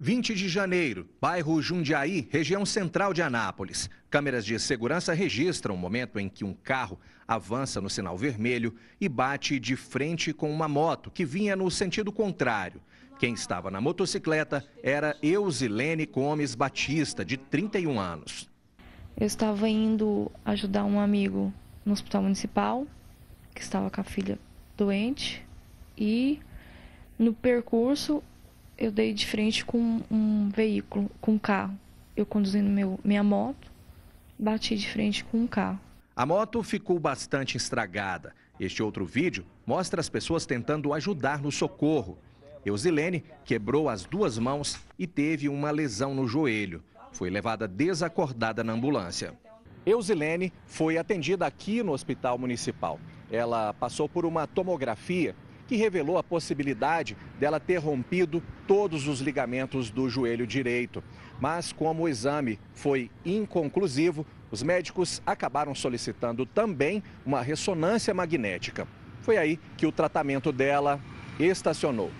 20 de janeiro, bairro Jundiaí, região central de Anápolis. Câmeras de segurança registram o momento em que um carro avança no sinal vermelho e bate de frente com uma moto que vinha no sentido contrário. Quem estava na motocicleta era Eusilene Gomes Batista, de 31 anos. Eu estava indo ajudar um amigo no hospital municipal, que estava com a filha doente, e no percurso eu dei de frente com um veículo, com um carro. Eu conduzindo meu, minha moto, bati de frente com um carro. A moto ficou bastante estragada. Este outro vídeo mostra as pessoas tentando ajudar no socorro. Eusilene quebrou as duas mãos e teve uma lesão no joelho. Foi levada desacordada na ambulância. Eusilene foi atendida aqui no Hospital Municipal. Ela passou por uma tomografia que revelou a possibilidade dela ter rompido todos os ligamentos do joelho direito. Mas, como o exame foi inconclusivo, os médicos acabaram solicitando também uma ressonância magnética. Foi aí que o tratamento dela estacionou.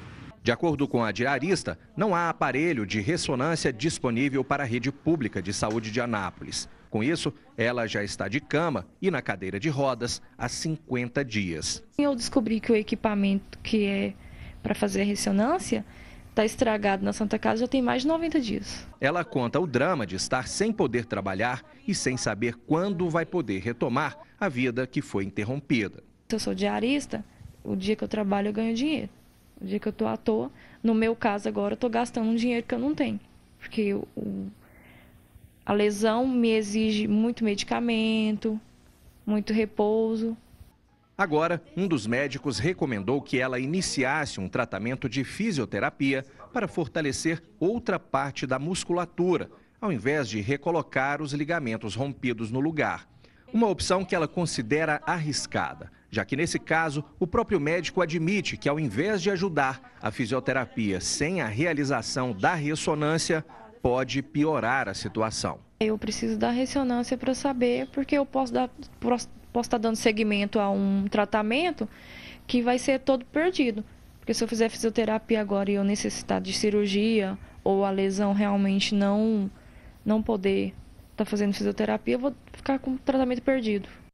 De acordo com a diarista, não há aparelho de ressonância disponível para a rede pública de saúde de Anápolis. Com isso, ela já está de cama e na cadeira de rodas há 50 dias. Eu descobri que o equipamento que é para fazer a ressonância está estragado na Santa Casa já tem mais de 90 dias. Ela conta o drama de estar sem poder trabalhar e sem saber quando vai poder retomar a vida que foi interrompida. Eu sou diarista, o dia que eu trabalho eu ganho dinheiro. O dia que eu estou à toa, no meu caso agora, eu estou gastando um dinheiro que eu não tenho. Porque o a lesão me exige muito medicamento, muito repouso. Agora, um dos médicos recomendou que ela iniciasse um tratamento de fisioterapia para fortalecer outra parte da musculatura, ao invés de recolocar os ligamentos rompidos no lugar. Uma opção que ela considera arriscada, já que nesse caso o próprio médico admite que, ao invés de ajudar a fisioterapia sem a realização da ressonância, pode piorar a situação. Eu preciso da ressonância para saber, porque eu posso, dar, posso, posso estar tá dando seguimento a um tratamento que vai ser todo perdido. Porque se eu fizer fisioterapia agora e eu necessitar de cirurgia ou a lesão realmente não, não poder estar tá fazendo fisioterapia, eu vou ficar com o tratamento perdido.